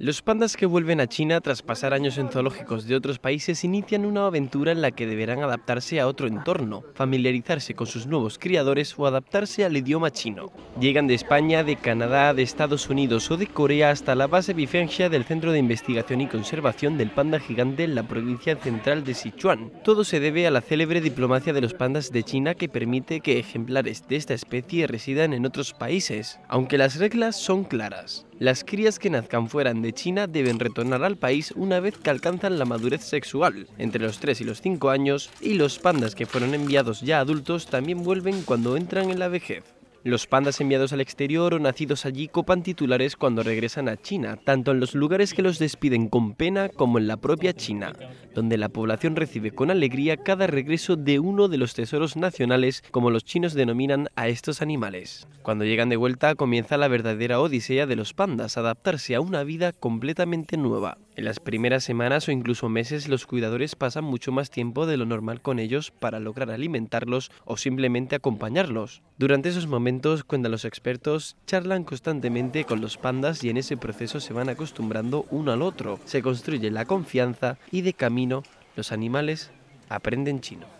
Los pandas que vuelven a China tras pasar años en zoológicos de otros países inician una aventura en la que deberán adaptarse a otro entorno, familiarizarse con sus nuevos criadores o adaptarse al idioma chino. Llegan de España, de Canadá, de Estados Unidos o de Corea hasta la base Bifengia del Centro de Investigación y Conservación del Panda Gigante en la provincia central de Sichuan. Todo se debe a la célebre diplomacia de los pandas de China que permite que ejemplares de esta especie residan en otros países, aunque las reglas son claras. Las crías que nazcan fuera de China deben retornar al país una vez que alcanzan la madurez sexual, entre los 3 y los 5 años, y los pandas que fueron enviados ya adultos también vuelven cuando entran en la vejez. Los pandas enviados al exterior o nacidos allí copan titulares cuando regresan a China, tanto en los lugares que los despiden con pena como en la propia China, donde la población recibe con alegría cada regreso de uno de los tesoros nacionales, como los chinos denominan a estos animales. Cuando llegan de vuelta comienza la verdadera odisea de los pandas, adaptarse a una vida completamente nueva. En las primeras semanas o incluso meses los cuidadores pasan mucho más tiempo de lo normal con ellos para lograr alimentarlos o simplemente acompañarlos. Durante esos momentos, cuando los expertos charlan constantemente con los pandas y en ese proceso se van acostumbrando uno al otro, se construye la confianza y de camino los animales aprenden chino.